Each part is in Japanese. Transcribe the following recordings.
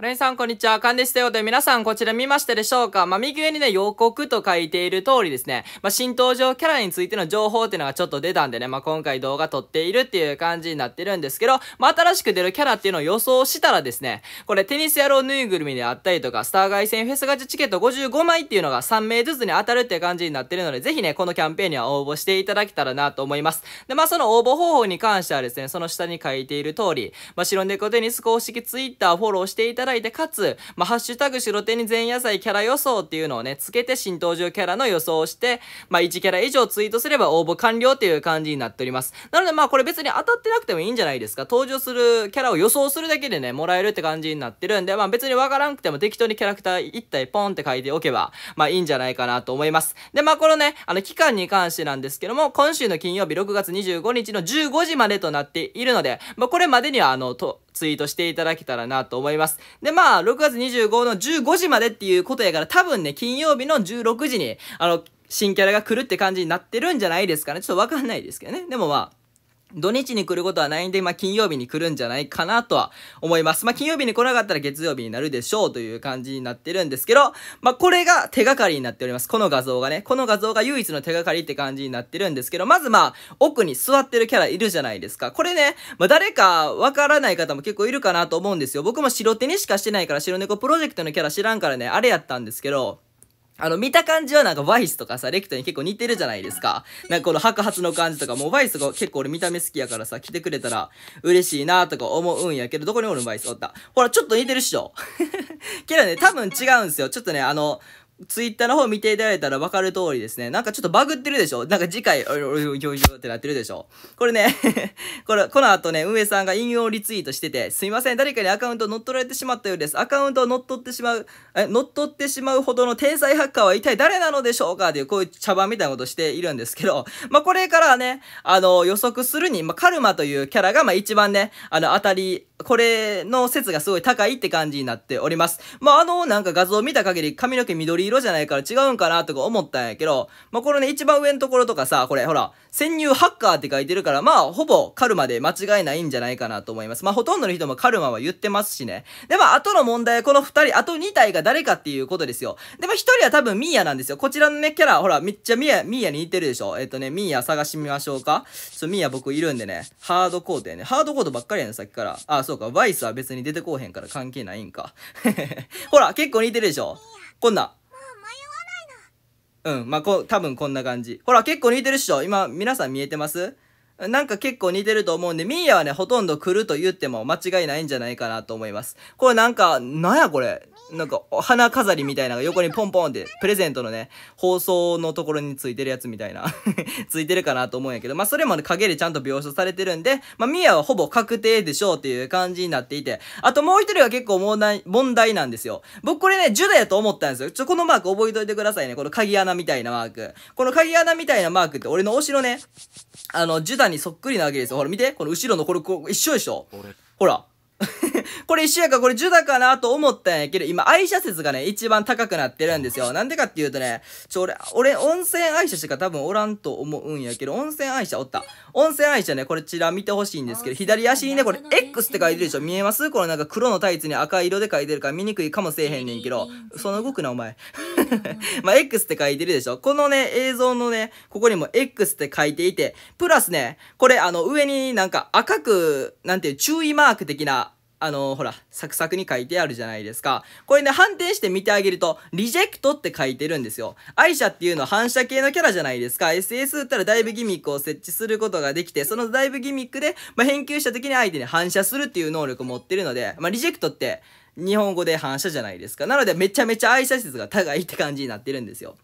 レンさん、こんにちは。勘でしたよ。という皆さん、こちら見ましたでしょうかまあ、右上にね、予告と書いている通りですね。まあ、新登場キャラについての情報っていうのがちょっと出たんでね、まあ、今回動画撮っているっていう感じになってるんですけど、まあ、新しく出るキャラっていうのを予想したらですね、これ、テニス野郎ぬいぐるみであったりとか、スター外戦フェスガチチケット55枚っていうのが3名ずつに当たるっていう感じになってるので、ぜひね、このキャンペーンには応募していただけたらなと思います。で、まあ、その応募方法に関してはですね、その下に書いている通り、まあ、白猫テニス公式 Twitter フォローしていただただいて、かつ、まあ、ハッシュタグ白手に前夜祭キャラ予想っていうのをね、つけて新登場キャラの予想をして、まあ、1キャラ以上ツイートすれば応募完了っていう感じになっております。なのでまあこれ別に当たってなくてもいいんじゃないですか。登場するキャラを予想するだけでね、もらえるって感じになってるんで、まあ別にわからんくても適当にキャラクター1体ポンって書いておけば、まあいいんじゃないかなと思います。で、まあこのね、あの期間に関してなんですけども、今週の金曜日6月25日の15時までとなっているので、まあこれまでにはあの、と、ツイートしていただけたらなと思います。で、まあ、6月25の15時までっていうことやから、多分ね、金曜日の16時に、あの、新キャラが来るって感じになってるんじゃないですかね。ちょっとわかんないですけどね。でもまあ、土日に来ることはないんで、まあ、金曜日に来るんじゃないかなとは思います。まあ、金曜日に来なかったら月曜日になるでしょうという感じになってるんですけど、まあ、これが手がかりになっております。この画像がね。この画像が唯一の手がかりって感じになってるんですけど、まずまあ、奥に座ってるキャラいるじゃないですか。これね、まあ、誰かわからない方も結構いるかなと思うんですよ。僕も白手にしかしてないから白猫プロジェクトのキャラ知らんからね、あれやったんですけど、あの、見た感じはなんかワイスとかさ、レクトに結構似てるじゃないですか。なんかこの白髪の感じとか、もうワイスが結構俺見た目好きやからさ、来てくれたら嬉しいなとか思うんやけど、どこにおるんワイスおった。ほら、ちょっと似てるっしょ。けどね、多分違うんすよ。ちょっとね、あの、ツイッターの方見ていただいたら分かる通りですね。なんかちょっとバグってるでしょなんか次回、おいおいおいおいってなってるでしょこれねこれ、この後ね、運営さんが引用リツイートしてて、すいません、誰かにアカウント乗っ取られてしまったようです。アカウントを乗っ取ってしまう、え、乗っ取ってしまうほどの天才ハッカーは一体誰なのでしょうかっていう、こういう茶番みたいなことしているんですけど、まあ、これからね、あの、予測するに、まあ、カルマというキャラが、ま一番ね、あの、当たり、これの説がすごい高いって感じになっております。まあ、あの、なんか画像を見た限り髪の毛緑色じゃないから違うんかなとか思ったんやけど、まあ、これね、一番上のところとかさ、これほら、潜入ハッカーって書いてるから、まあ、ほぼカルマで間違いないんじゃないかなと思います。まあ、ほとんどの人もカルマは言ってますしね。で、まあ、後の問題はこの二人、あと2体が誰かっていうことですよ。で、まあ、一人は多分ミーヤなんですよ。こちらのね、キャラ、ほら、めっちゃミーヤ、ミーヤに似てるでしょ。えっ、とね、ミーヤ探してみましょうか。ちょ、ミーヤ僕いるんでね、ハードコートやね。ハードコートばっかりやね、さっきから。あ、そうか。バイスは別に出てこうへんから関係ないんか。ほら、結構似てるでしょこんな。うん、まあ、こ、多分こんな感じ。ほら、結構似てるっしょ今、皆さん見えてますなんか結構似てると思うんで、ミーヤはね、ほとんど来ると言っても間違いないんじゃないかなと思います。これなんか、なんやこれなんか、花飾りみたいなのが横にポンポンって、プレゼントのね、放送のところについてるやつみたいな ついてるかなと思うんやけど、まあそれもね、影でちゃんと描写されてるんで、まあミーアはほぼ確定でしょうっていう感じになっていて、あともう一人は結構問題、問題なんですよ。僕これね、ジュダやと思ったんですよ。ちょ、このマーク覚えといてくださいね。この鍵穴みたいなマーク。この鍵穴みたいなマークって、俺の推しのね、あの、ジュダににそっくりなわけですよ。ほら見て、この後ろのこれ、こう一緒でしょほら。これ一緒やかこれ10だかなと思ったんやけど、今、愛車説がね、一番高くなってるんですよ。なんでかっていうとね、ちょ、俺、俺、温泉愛車しか多分おらんと思うんやけど、温泉愛車おった。温泉愛車ね、これちら見てほしいんですけど、左足にね、これ X って書いてるでしょ見えますこのなんか黒のタイツに赤色で書いてるから見にくいかもせえへんねんけど、その動くな、お前。まあ、X って書いてるでしょこのね、映像のね、ここにも X って書いていて、プラスね、これあの上になんか赤く、なんていう注意マーク的なあのほら、サクサクに書いてあるじゃないですか。これね、反転して見てあげると、リジェクトって書いてるんですよ。愛者っていうのは反射系のキャラじゃないですか。SS 打ったらだいぶギミックを設置することができて、そのだいぶギミックで、まあ、返球した時に相手に反射するっていう能力を持ってるので、まあ、リジェクトって、日本語で反射じゃないですか。なので、めちゃめちゃ愛者説が高いって感じになってるんですよ。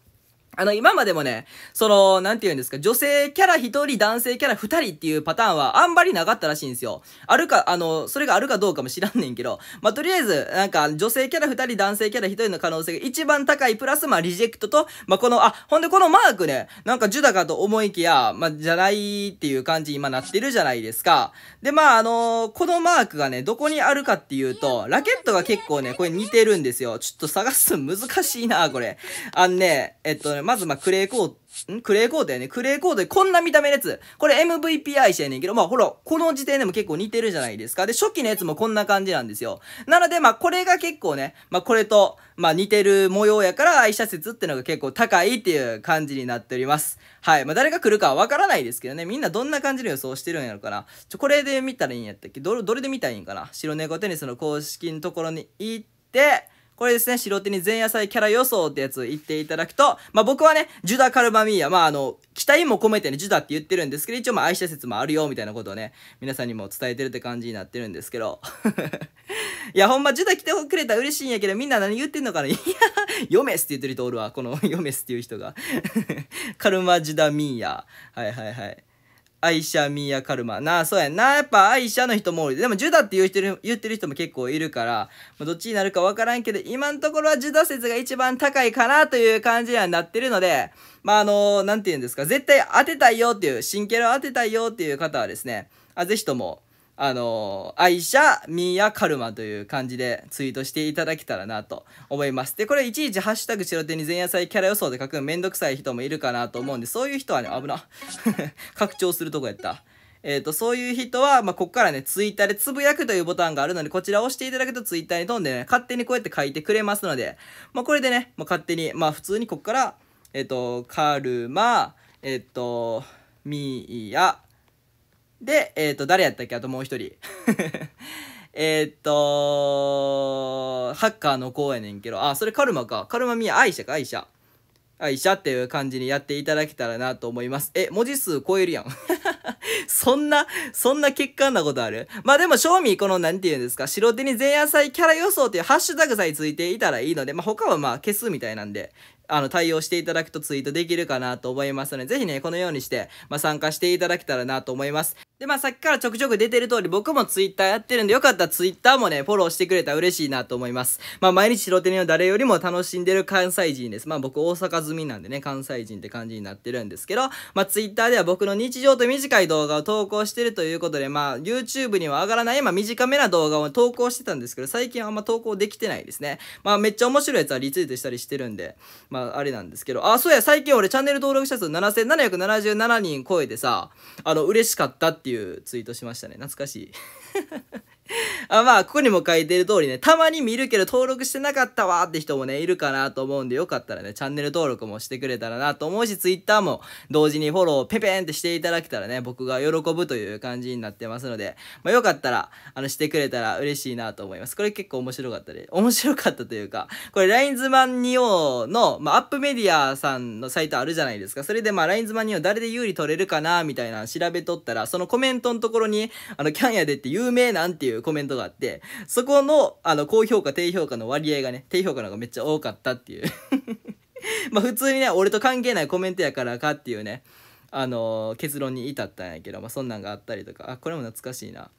あの、今までもね、その、なんて言うんですか、女性キャラ一人、男性キャラ二人っていうパターンはあんまりなかったらしいんですよ。あるか、あの、それがあるかどうかも知らんねんけど、まあ、とりあえず、なんか、女性キャラ二人、男性キャラ一人の可能性が一番高い、プラス、まあ、リジェクトと、まあ、この、あ、ほんでこのマークね、なんかジュダかと思いきや、まあ、じゃないっていう感じに今なってるじゃないですか。で、まあ、あのこのマークがね、どこにあるかっていうと、ラケットが結構ね、これ似てるんですよ。ちょっと探すの難しいな、これ。あのね、えっとね、まずまあクレーコー、んクレーコートやね。クレーコートでこんな見た目のやつ。これ MVPI しやねんけど、まあほら、この時点でも結構似てるじゃないですか。で、初期のやつもこんな感じなんですよ。なのでまあこれが結構ね、まあこれと、まあ似てる模様やから愛車説ってのが結構高いっていう感じになっております。はい。まあ誰が来るかはわからないですけどね。みんなどんな感じの予想してるんやろかな。ちょ、これで見たらいいんやったっけどれ、どれで見たらいいんかな。白猫テニスの公式のところに行って、これですね、白手に前夜祭キャラ予想ってやつ言っていただくと、まあ、僕はね、ジュダ・カルバミーヤ、まあ、あの、期待も込めてね、ジュダって言ってるんですけど、一応まあ、愛者説もあるよ、みたいなことをね、皆さんにも伝えてるって感じになってるんですけど。いや、ほんま、ジュダ来てくれたら嬉しいんやけど、みんな何言ってんのかな いや、ヨメスって言ってる人おるわ、このヨメスっていう人が。カルマ・ジュダ・ミーヤ。はいはいはい。アイシャ、ミーア、カルマ。なあ、そうやな。やっぱアイシャの人も多い。でも、ジュダって言う人言ってる人も結構いるから、まどっちになるかわからんけど、今のところはジュダ説が一番高いかなという感じにはなってるので、まあ、あのー、なんて言うんですか。絶対当てたいよっていう、新キャラを当てたいよっていう方はですね、あぜひとも、あの、愛車、ミーヤ、カルマという感じでツイートしていただけたらなと思います。で、これいちいちハッシュタグ白手に前夜祭キャラ予想で書くのめんどくさい人もいるかなと思うんで、そういう人はね、危な。拡張するとこやった。えっ、ー、と、そういう人は、まあ、こっからね、ツイッターでつぶやくというボタンがあるので、こちらを押していただくとツイッターに飛んでね、勝手にこうやって書いてくれますので、まあ、これでね、まあ、勝手に、まあ、普通にこっから、えっ、ー、と、カルマ、えっ、ー、と、ミーヤ、で、えっ、ー、と、誰やったっけあともう一人。えっと、ハッカーの子やねんけど、あ、それカルマか。カルマミア、愛者か、愛者。愛者っていう感じにやっていただけたらなと思います。え、文字数超えるやん。そんな、そんな欠陥なことあるまあでも、賞味この、なんて言うんですか、白手に前夜祭キャラ予想っていうハッシュタグさえついていたらいいので、まあ他はまあ消すみたいなんで、あの、対応していただくとツイートできるかなと思いますので、ぜひね、このようにして、まあ参加していただけたらなと思います。で、まあさっきからちょくちょく出てる通り僕もツイッターやってるんでよかったらツイッターもね、フォローしてくれたら嬉しいなと思います。まあ毎日白手にの誰よりも楽しんでる関西人です。まあ僕大阪住みなんでね、関西人って感じになってるんですけど、まあツイッターでは僕の日常と短い動画を投稿してるということで、まあ YouTube には上がらない、まあ短めな動画を投稿してたんですけど、最近はあんま投稿できてないですね。まあめっちゃ面白いやつはリツイートしたりしてるんで、まああれなんですけど、あ、そうや、最近俺チャンネル登録者数7777人超えてさ、あの嬉しかったっていういうツイートしましたね懐かしい あまあ、ここにも書いてる通りね、たまに見るけど登録してなかったわって人もね、いるかなと思うんで、よかったらね、チャンネル登録もしてくれたらなと思うし、Twitter も同時にフォローペペンってしていただけたらね、僕が喜ぶという感じになってますので、まあ、よかったら、あの、してくれたら嬉しいなと思います。これ結構面白かったで、面白かったというか、これ、ラインズマン2王の、まあ、アップメディアさんのサイトあるじゃないですか。それで、まあ、ラインズマン2王誰で有利取れるかな、みたいな調べとったら、そのコメントのところに、あの、キャンやでって有名なんていうコメントがあって、そこの、あの、高評価、低評価の割合がね、低評価の方がめっちゃ多かったっていう まあ普通にね、俺と関係ないコメントやからかっていうね、あのー、結論に至ったんやけど、まあそんなんがあったりとか、あ、これも懐かしいな。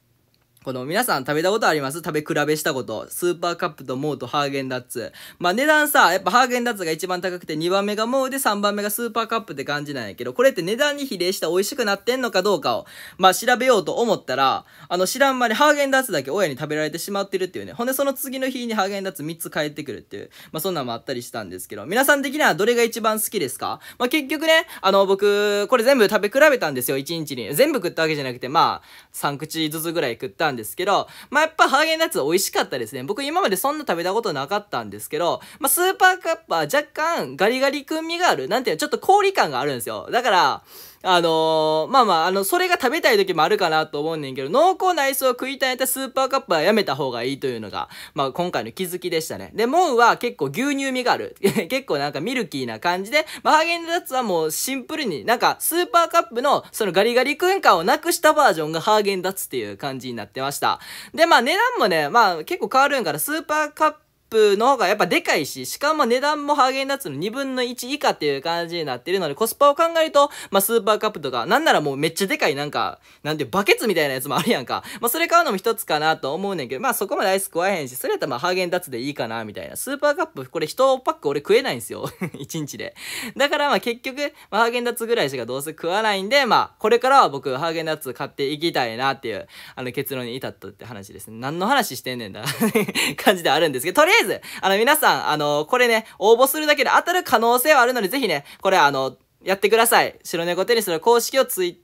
この皆さん食べたことあります食べ比べしたこと。スーパーカップとモーとハーゲンダッツ。まあ値段さ、やっぱハーゲンダッツが一番高くて2番目がモーで3番目がスーパーカップって感じなんやけど、これって値段に比例して美味しくなってんのかどうかを、まあ調べようと思ったら、あの知らん間にハーゲンダッツだけ親に食べられてしまってるっていうね。ほんでその次の日にハーゲンダッツ3つ帰ってくるっていう、まあそんなんもあったりしたんですけど、皆さん的にはどれが一番好きですかまあ結局ね、あの僕、これ全部食べ比べたんですよ、1日に。全部食ったわけじゃなくて、まあ3口ずつぐらい食ったんんですけど、まあ、やっぱハーゲンダッツ美味しかったですね。僕今までそんな食べたことなかったんですけど、まあ、スーパーカップは若干ガリガリ君味がある、なんていうの、ちょっと氷感があるんですよ。だから、あのー、まあまあ、あの、それが食べたい時もあるかなと思うねんけど、濃厚なアイスを食いたいんったらスーパーカップはやめた方がいいというのが、まあ今回の気づきでしたね。で、モウは結構牛乳味がある。結構なんかミルキーな感じで、まあ、ハーゲンダッツはもうシンプルに、なんかスーパーカップのそのガリガリ空間をなくしたバージョンがハーゲンダッツっていう感じになってました。で、まあ値段もね、まあ結構変わるんから、スーパーカッププの方がやっぱでかいし、しかも値段もハーゲンダッツの2分の1以下っていう感じになってるので、コスパを考えると、まあ、スーパーカップとか、なんならもうめっちゃでかいなんか、なんてバケツみたいなやつもあるやんか。まあ、それ買うのも一つかなと思うねんけど、まあ、そこまでアイス食わへんし、それやったらまあ、ハーゲンダッツでいいかな、みたいな。スーパーカップ、これ一パック俺食えないんですよ。一日で。だからまあ、結局、まあ、ハーゲンダッツぐらいしかどうせ食わないんで、まあ、これからは僕、ハーゲンダッツ買っていきたいなっていう、あの結論に至ったって話ですね。何の話してんねんだ 感じであるんですけど、とりあえずえず、あの皆さん、あの、これね、応募するだけで当たる可能性はあるので、ぜひね、これあの、やってください。白猫テニスの公式をツイッ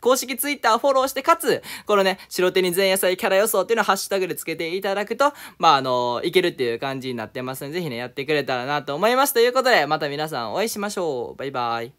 公式ツイッターフォローして、かつ、このね、白手に前夜祭キャラ予想っていうのをハッシュタグでつけていただくと、まあ、あのいけるっていう感じになってますので、ぜひね、やってくれたらなと思います。ということで、また皆さんお会いしましょう。バイバイ。